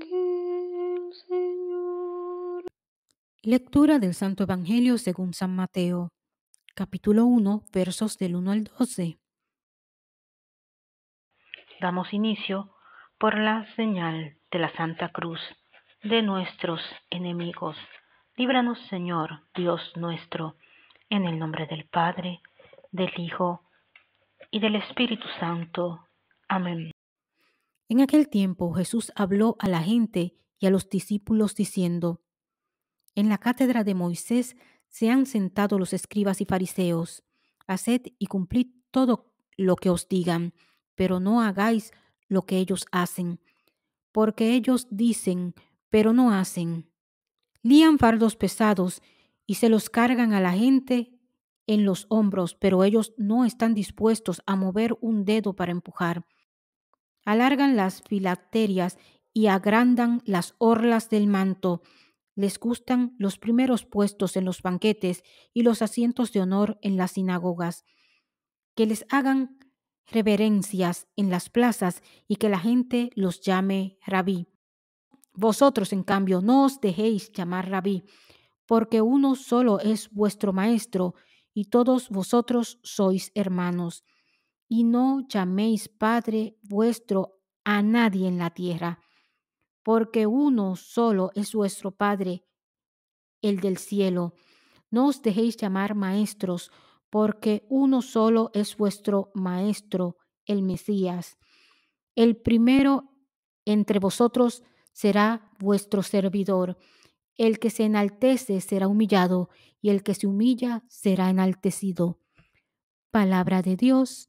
de Señor. Lectura del Santo Evangelio según San Mateo, capítulo 1, versos del 1 al 12. Damos inicio por la señal de la Santa Cruz de nuestros enemigos. Líbranos, Señor, Dios nuestro, en el nombre del Padre, del Hijo y del Espíritu Santo. Amén. En aquel tiempo Jesús habló a la gente y a los discípulos diciendo, En la cátedra de Moisés se han sentado los escribas y fariseos, haced y cumplid todo lo que os digan, pero no hagáis lo que ellos hacen, porque ellos dicen, pero no hacen. Lían fardos pesados y se los cargan a la gente en los hombros, pero ellos no están dispuestos a mover un dedo para empujar alargan las filacterias y agrandan las orlas del manto. Les gustan los primeros puestos en los banquetes y los asientos de honor en las sinagogas. Que les hagan reverencias en las plazas y que la gente los llame rabí. Vosotros, en cambio, no os dejéis llamar rabí, porque uno solo es vuestro maestro y todos vosotros sois hermanos y no llaméis Padre vuestro a nadie en la tierra, porque uno solo es vuestro Padre, el del cielo. No os dejéis llamar maestros, porque uno solo es vuestro Maestro, el Mesías. El primero entre vosotros será vuestro servidor. El que se enaltece será humillado, y el que se humilla será enaltecido. Palabra de Dios